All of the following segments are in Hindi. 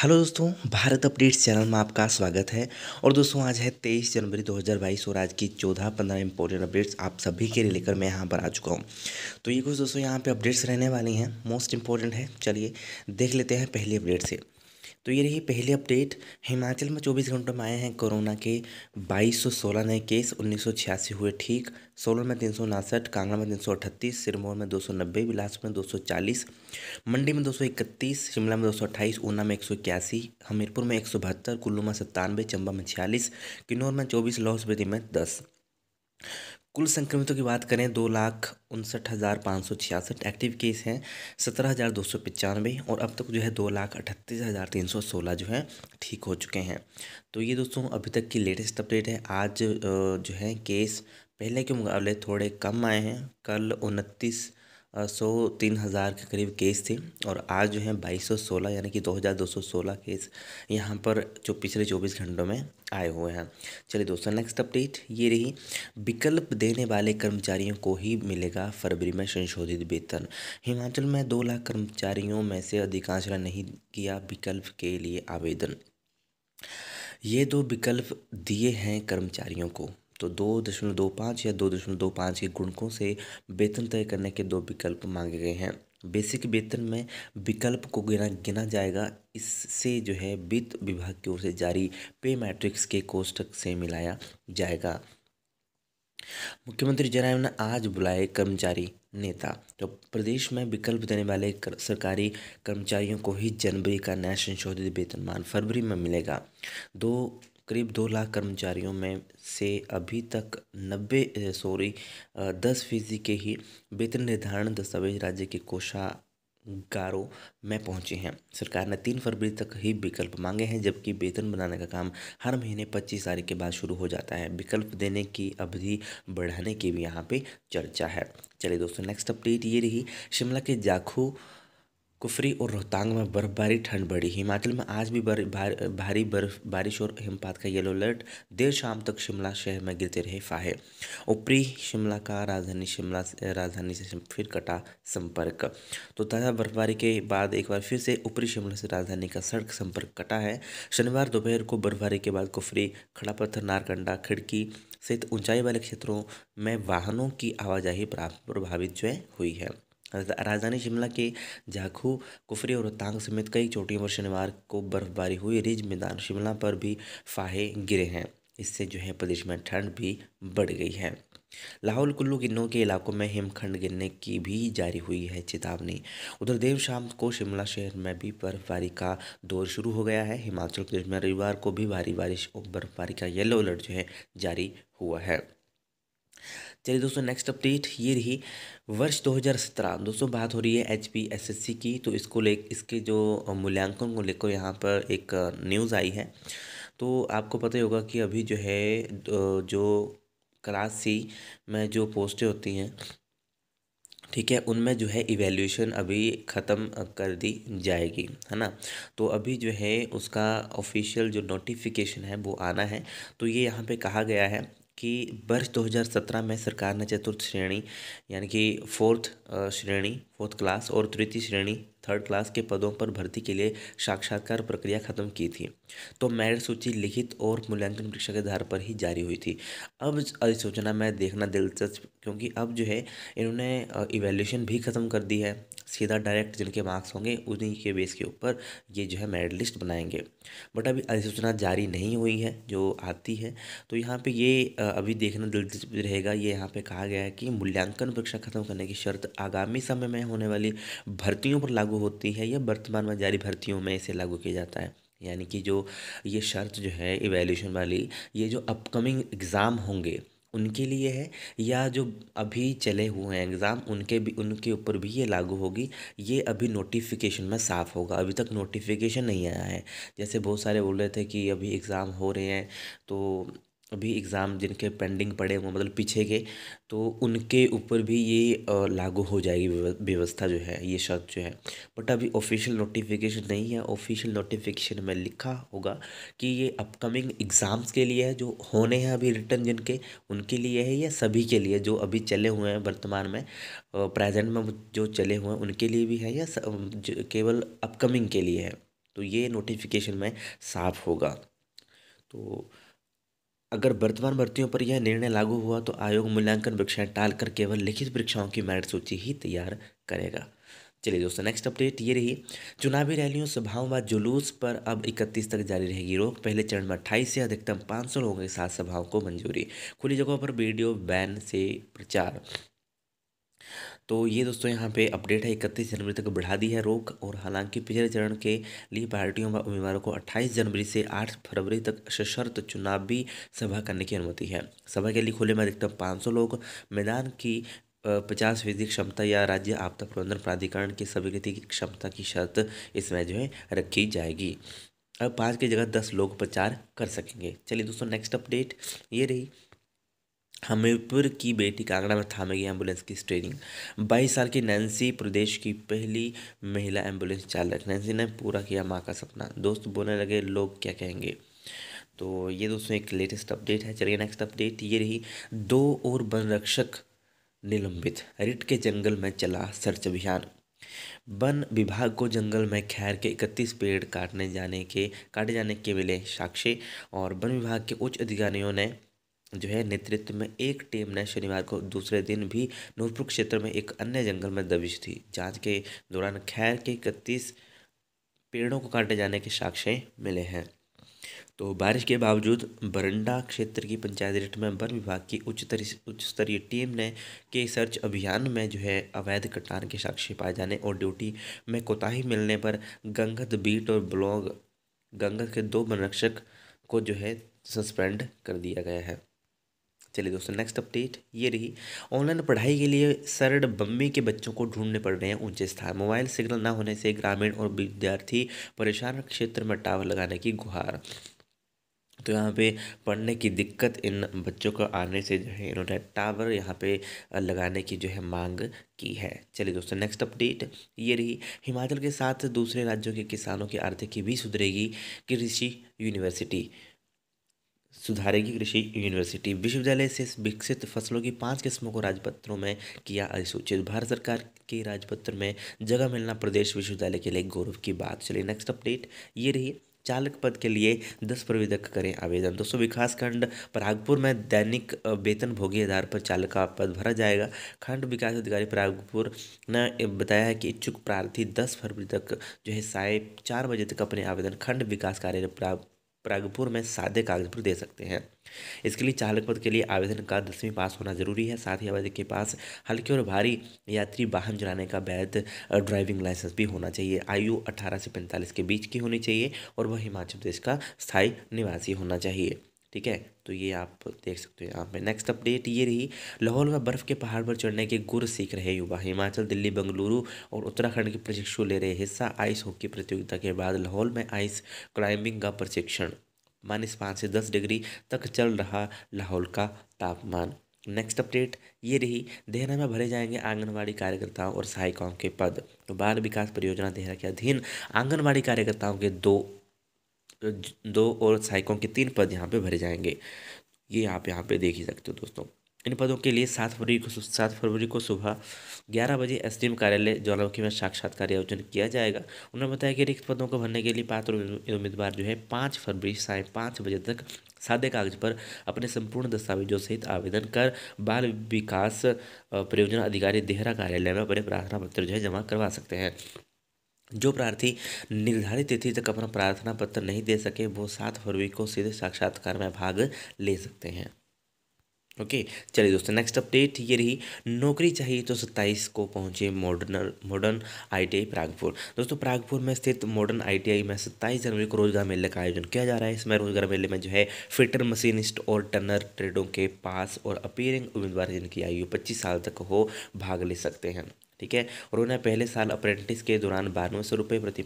हेलो दोस्तों भारत अपडेट्स चैनल में आपका स्वागत है और दोस्तों आज है तेईस जनवरी 2022 और आज की चौदह पंद्रह इंपॉर्टेंट अपडेट्स आप सभी के लिए लेकर मैं यहाँ पर आ चुका हूँ तो ये कुछ दोस्तों यहाँ पे अपडेट्स रहने वाली हैं मोस्ट इंपॉर्टेंट है चलिए देख लेते हैं पहली अपडेट से तो ये रही पहली अपडेट हिमाचल में 24 घंटों में आए हैं कोरोना के 2216 नए केस उन्नीस हुए ठीक सोलन में तीन कांगड़ा में तीन सिरमौर में नब्बे बिलासपुर में चालीस मंडी में इकतीस शिमला में अट्ठाईस ऊना में एक हमीरपुर में एक कुल्लू में सत्तानवे चंबा में छियालीस किन्नौर में चौबीस लाहौल स्पीति में दस कुल संक्रमितों की बात करें दो लाख उनसठ हज़ार पाँच सौ छियासठ एक्टिव केस हैं सत्रह हज़ार दो सौ पचानवे और अब तक जो है दो लाख अठतीस हज़ार तीन सौ सोलह जो है ठीक हो चुके हैं तो ये दोस्तों अभी तक की लेटेस्ट अपडेट है आज जो है केस पहले के मुकाबले थोड़े कम आए हैं कल उनतीस सौ तीन हज़ार के करीब केस थे और आज जो है बाईस सौ सोलह यानी कि दो हज़ार दो सौ सोलह केस यहाँ पर जो पिछले चौबीस घंटों में आए हुए हैं चलिए दोस्तों नेक्स्ट अपडेट ये रही विकल्प देने वाले कर्मचारियों को ही मिलेगा फरवरी में संशोधित वेतन हिमाचल में दो लाख कर्मचारियों में से अधिकांश ने नहीं किया विकल्प के लिए आवेदन ये दो विकल्प दिए हैं कर्मचारियों को तो दो दशमलव दो पाँच या दो दशमलव दो पाँच के गुणकों से वेतन तय करने के दो विकल्प मांगे गए हैं बेसिक वेतन में विकल्प को गिना गिना जाएगा इससे जो है वित्त विभाग की ओर से जारी पे मैट्रिक्स के कोष्टक से मिलाया जाएगा मुख्यमंत्री जनायम ने आज बुलाए कर्मचारी नेता तो प्रदेश में विकल्प देने वाले कर, सरकारी कर्मचारियों को ही जनवरी का नया संशोधित वेतनमान फरवरी में मिलेगा दो करीब दो लाख कर्मचारियों में से अभी तक नब्बे सॉरी दस फीसदी के ही वेतन निर्धारण दस्तावेज राज्य के कोषा गारों में पहुंचे हैं सरकार ने तीन फरवरी तक ही विकल्प मांगे हैं जबकि वेतन बनाने का काम हर महीने पच्चीस तारीख के बाद शुरू हो जाता है विकल्प देने की अवधि बढ़ाने की भी यहाँ पे चर्चा है चलिए दोस्तों नेक्स्ट अपडेट ये रही शिमला के जाखू कुफरी और रोहतांग में बर्फबारी ठंड बढ़ी हिमाचल में आज भी बर, भार, भारी बर्फ बारिश और हिमपात का येलो अलर्ट देर शाम तक शिमला शहर में गिरते रहे फाहे ऊपरी शिमला का राजधानी शिमला राजधानी से फिर कटा संपर्क तो ताज़ा बर्फबारी के बाद एक बार फिर से ऊपरी शिमला से राजधानी का सड़क संपर्क कटा है शनिवार दोपहर को बर्फबारी के बाद कुफरी खड़ा पत्थर नारकंडा खिड़की सहित ऊंचाई वाले क्षेत्रों में वाहनों की आवाजाही प्रभावित जो हुई है राजधानी शिमला के जाखू कुफरी और रोहतांग समेत कई चोटियों पर शनिवार को बर्फबारी हुई रिज मैदान शिमला पर भी फाहे गिरे हैं इससे जो है प्रदेश में ठंड भी बढ़ गई है लाहौल कुल्लू किन्नौर के इलाकों में हिमखंड गिरने की भी जारी हुई है चेतावनी उधर देव शाम को शिमला शहर में भी बर्फबारी का दौर शुरू हो गया है हिमाचल प्रदेश में रविवार को भी भारी बारिश और बर्फबारी का येलो अलर्ट जो है जारी हुआ है चलिए दोस्तों नेक्स्ट अपडेट ये रही वर्ष 2017 दोस्तों बात हो रही है H P S S C की तो इसको ले इसके जो मूल्यांकन को लेकर यहाँ पर एक न्यूज़ आई है तो आपको पता ही होगा कि अभी जो है जो क्लास सी में जो पोस्टें होती हैं ठीक है उनमें जो है इवेल्यूशन अभी ख़त्म कर दी जाएगी है ना तो अभी जो है उसका ऑफिशियल जो नोटिफिकेशन है वो आना है तो ये यहाँ पे कहा गया है कि वर्ष 2017 में सरकार ने चतुर्थ श्रेणी यानी कि फोर्थ श्रेणी फोर्थ क्लास और तृतीय श्रेणी थर्ड क्लास के पदों पर भर्ती के लिए साक्षात्कार प्रक्रिया खत्म की थी तो मेरिट सूची लिखित और मूल्यांकन परीक्षा के आधार पर ही जारी हुई थी अब अधिसूचना में देखना दिलचस्प क्योंकि अब जो है इन्होंने इवेल्यूशन भी ख़त्म कर दी है सीधा डायरेक्ट जिनके मार्क्स होंगे उन्हीं के बेस के ऊपर ये जो है मेरिट लिस्ट बनाएंगे बट अभी अधिसूचना जारी नहीं हुई है जो आती है तो यहाँ पे ये अभी देखना दिलचस्प रहेगा ये यहाँ पे कहा गया है कि मूल्यांकन परीक्षा खत्म करने की शर्त आगामी समय में होने वाली भर्तियों पर लागू लागू होती है या वर्तमान में जारी भर्तियों में इसे लागू किया जाता है यानी कि जो ये शर्त जो है इवेल्यूशन वाली ये जो अपकमिंग एग्ज़ाम होंगे उनके लिए है या जो अभी चले हुए हैं एग्ज़ाम उनके भी उनके ऊपर भी ये लागू होगी ये अभी नोटिफिकेशन में साफ़ होगा अभी तक नोटिफिकेशन नहीं आया है जैसे बहुत सारे बोल रहे थे कि अभी एग्ज़ाम हो रहे हैं तो अभी एग्ज़ाम जिनके पेंडिंग पड़े हुए मतलब पीछे के तो उनके ऊपर भी ये लागू हो जाएगी व्यवस्था जो है ये शर्त जो है बट अभी ऑफिशियल नोटिफिकेशन नहीं है ऑफिशियल नोटिफिकेशन में लिखा होगा कि ये अपकमिंग एग्ज़ाम्स के लिए है जो होने हैं अभी रिटर्न जिनके उनके लिए है या सभी के लिए जो अभी चले हुए हैं वर्तमान में प्रेजेंट में जो चले हुए हैं उनके लिए भी है या केवल अपकमिंग के लिए है तो ये नोटिफिकेशन में साफ होगा तो अगर वर्तमान भर्तियों पर यह निर्णय लागू हुआ तो आयोग मूल्यांकन परीक्षाएं टालकर केवल लिखित परीक्षाओं की मेरिट सूची ही तैयार करेगा चलिए दोस्तों नेक्स्ट अपडेट ये रही चुनावी रैलियों सभाओं व जुलूस पर अब 31 तक जारी रहेगी रोक पहले चरण में अट्ठाईस से अधिकतम 500 लोगों के साथ सभाओं को मंजूरी खुली जगहों पर वीडियो बैन से प्रचार तो ये दोस्तों यहाँ पे अपडेट है इकतीस जनवरी तक बढ़ा दी है रोक और हालांकि पिछले चरण के लिए पार्टियों व उम्मीदवारों को 28 जनवरी से 8 फरवरी तक सशर्त चुनावी सभा करने की अनुमति है सभा के लिए खुले में अधिकतम पाँच लोग मैदान की पचास फीसदी क्षमता या राज्य आपदा प्रबंधन प्राधिकरण की स्वीकृति की क्षमता की शर्त इसमें जो है रखी जाएगी अब पाँच की जगह दस लोग प्रचार कर सकेंगे चलिए दोस्तों नेक्स्ट अपडेट ये रही हमीरपुर की बेटी कांगड़ा में थामेगी एम्बुलेंस की ट्रेनिंग बाईस साल की नैन्सी प्रदेश की पहली महिला एम्बुलेंस चालक नैन्सी ने पूरा किया माँ का सपना दोस्त बोलने लगे लोग क्या कहेंगे तो ये दोस्तों एक लेटेस्ट अपडेट है चलिए नेक्स्ट अपडेट ये रही दो और वन रक्षक निलंबित रिट के जंगल में चला सर्च अभियान वन विभाग को जंगल में खैर के इकतीस पेड़ काटने जाने के काटे जाने के मिले साक्ष्य और वन विभाग के उच्च अधिकारियों ने जो है नेतृत्व में एक टीम ने शनिवार को दूसरे दिन भी नूरपुर क्षेत्र में एक अन्य जंगल में दबिश थी जांच के दौरान खैर के इकतीस पेड़ों को काटे जाने के साक्ष्य मिले हैं तो बारिश के बावजूद बरंडा क्षेत्र की पंचायत रेट में वन विभाग की उच्चतर उच्च स्तरीय टीम ने के सर्च अभियान में जो है अवैध कटान के साक्ष्य पाए जाने और ड्यूटी में कोताही मिलने पर गंगत बीट और ब्लॉग गंगत के दो वनरक्षक को जो है सस्पेंड कर दिया गया है चलिए दोस्तों नेक्स्ट अपडेट ये रही ऑनलाइन पढ़ाई के लिए सरड बम्बी के बच्चों को ढूंढने पड़ रहे हैं ऊंचे स्थान मोबाइल सिग्नल ना होने से ग्रामीण और विद्यार्थी परेशान क्षेत्र में टावर लगाने की गुहार तो यहाँ पे पढ़ने की दिक्कत इन बच्चों को आने से जो है इन्होंने टावर यहाँ पे लगाने की जो है मांग की है चलिए दोस्तों नेक्स्ट अपडेट ये रही हिमाचल के साथ दूसरे राज्यों के किसानों की आर्थिकी भी सुधरेगी कृषि यूनिवर्सिटी सुधारेगी कृषि यूनिवर्सिटी विश्वविद्यालय से विकसित फसलों की पांच किस्मों को राजपत्रों में किया अधिसूचित भारत सरकार के राजपत्र में जगह मिलना प्रदेश विश्वविद्यालय के लिए गौरव की बात चलिए नेक्स्ट अपडेट ये रही चालक पद के लिए दस फरवरी तक करें आवेदन दोस्तों विकास खंड परागपुर में दैनिक वेतन भोगी आधार पर चालक का पद भरा जाएगा खंड विकास अधिकारी परागपुर ने बताया है कि इच्छुक प्रार्थी दस फरवरी तक जो है साय चार बजे तक अपने आवेदन खंड विकास कार्य प्रागपुर में सादे कागज पर दे सकते हैं इसके लिए चालक पद के लिए आवेदन का दसवीं पास होना जरूरी है साथ ही आवेदक के पास हल्के और भारी यात्री वाहन चलाने का वैध ड्राइविंग लाइसेंस भी होना चाहिए आयु 18 से 45 के बीच की होनी चाहिए और वह हिमाचल प्रदेश का स्थायी निवासी होना चाहिए ठीक है तो ये आप देख सकते हो यहाँ पे नेक्स्ट अपडेट ये रही लाहौल में बर्फ़ के पहाड़ पर चढ़ने के गुर सीख रहे युवा हिमाचल दिल्ली बंगलुरु और उत्तराखंड के प्रशिक्षु ले रहे हिस्सा आइस हॉकी प्रतियोगिता के बाद लाहौल में आइस क्लाइंबिंग का प्रशिक्षण माइनस पाँच से दस डिग्री तक चल रहा लाहौल का तापमान नेक्स्ट अपडेट ये रही देहरा में भरे जाएंगे आंगनबाड़ी कार्यकर्ताओं और सहायिकाओं के पद तो बाल विकास परियोजना देहरा के अधीन आंगनबाड़ी कार्यकर्ताओं के दो दो और सहायकों के तीन पद यहाँ पे भरे जाएंगे ये आप यहाँ पे देख ही सकते हो दोस्तों इन पदों के लिए सात फरवरी को सात फरवरी को सुबह ग्यारह बजे एस कार्यालय ज्वालामुखी में साक्षात्कार आयोजन किया जाएगा उन्होंने बताया कि रिक्त पदों को भरने के लिए पात्र उम्मीदवार जो है पाँच फरवरी साय पाँच बजे तक सादे कागज पर अपने संपूर्ण दस्तावेजों सहित आवेदन कर बाल विकास परियोजना अधिकारी देहरा कार्यालय में अपने प्रार्थना पत्र जो है जमा करवा सकते हैं जो प्रार्थी निर्धारित तिथि तक अपना प्रार्थना पत्र नहीं दे सके वो सात फरवरी को सीधे साक्षात्कार में भाग ले सकते हैं ओके चलिए दोस्तों नेक्स्ट अपडेट ये रही नौकरी चाहिए तो सत्ताईस को पहुंचे मॉडर्न मॉडर्न आईटीआई प्रागपुर दोस्तों प्रागपुर में स्थित मॉडर्न आईटीआई में सत्ताईस जनवरी को रोजगार मेले का आयोजन किया जा रहा है इसमें रोजगार मेले में जो है फिटर मशीनिस्ट और टनर ट्रेडों के पास और अपीयरिंग उम्मीदवार जिनकी आयु पच्चीस साल तक हो भाग ले सकते हैं ठीक है और उन्हें पहले साल अप्रेंटिस के दौरान बानवे सौ रुपये प्रति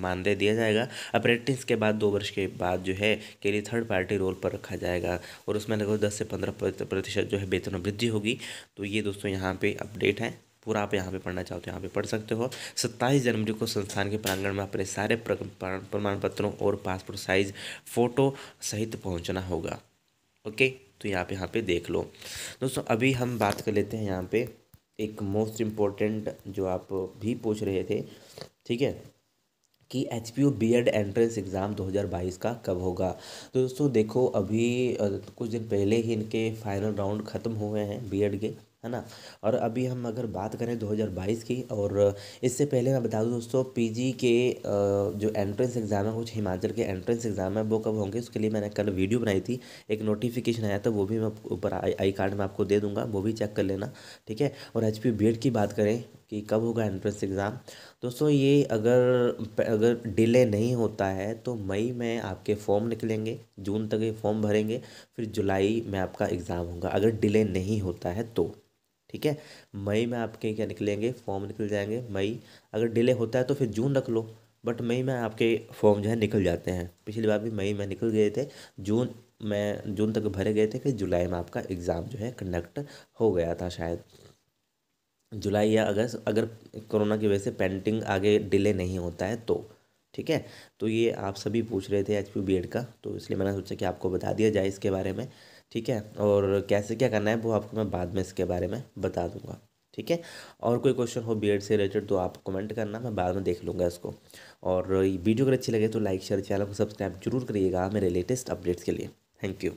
मानदेय दिया जाएगा अप्रेंटिस के बाद दो वर्ष के बाद जो है के लिए थर्ड पार्टी रोल पर रखा जाएगा और उसमें लगभग दस से पंद्रह प्रतिशत जो है वेतन वृद्धि होगी तो ये दोस्तों यहाँ पर अपडेट है पूरा आप यहाँ पे पढ़ना चाहते हो तो यहाँ पे पढ़ सकते हो सत्ताईस जनवरी को संस्थान के प्रांगण में अपने सारे प्रमाण पत्रों और पासपोर्ट साइज फ़ोटो सहित पहुँचना होगा ओके तो यहाँ पे यहाँ पे देख लो दोस्तों अभी हम बात कर लेते हैं यहाँ पे एक मोस्ट इम्पोर्टेंट जो आप भी पूछ रहे थे ठीक है कि H P U B Ed entrance exam 2022 का कब होगा तो दोस्तों देखो अभी कुछ दिन पहले ही इनके फाइनल राउंड ख़त्म हुए हैं बी एड के है ना और अभी हम अगर बात करें 2022 की और इससे पहले मैं बता दूं दोस्तों पीजी के जो एंट्रेंस एग्ज़ाम है कुछ हिमाचल के एंट्रेंस एग्ज़ाम है वो कब होंगे उसके लिए मैंने कल वीडियो बनाई थी एक नोटिफिकेशन आया था वो भी मैं ऊपर आई कार्ड में आपको दे दूँगा वो भी चेक कर लेना ठीक है और एच पी की बात करें कि कब होगा एंट्रेंस एग्ज़ाम दोस्तों ये अगर अगर डिले नहीं होता है तो मई में आपके फॉर्म निकलेंगे जून तक ये फॉर्म भरेंगे फिर जुलाई में आपका एग्ज़ाम होगा अगर डिले नहीं होता है तो ठीक है मई में आपके क्या निकलेंगे फॉर्म निकल जाएंगे मई अगर डिले होता है तो फिर जून रख लो बट मई में आपके फॉर्म जो है निकल जाते हैं पिछली बार भी मई में निकल गए थे जून में जून तक भरे गए थे फिर जुलाई में आपका एग्ज़ाम जो है कंडक्ट हो गया था शायद जुलाई या अगस्त अगर कोरोना की वजह से पेंटिंग आगे डिले नहीं होता है तो ठीक है तो ये आप सभी पूछ रहे थे एच पी बी एड का तो इसलिए मैंने सोचा कि आपको बता दिया जाए इसके बारे में ठीक है और कैसे क्या करना है वो आपको मैं बाद में इसके बारे में बता दूंगा ठीक है और कोई क्वेश्चन हो बी से रिलेटेड तो आप कमेंट करना मैं बाद में देख लूँगा इसको और वीडियो अगर अच्छी लगे तो लाइक शेयर चैनल को सब्सक्राइब जरूर करिएगा मेरे लेटेस्ट अपडेट्स के लिए थैंक यू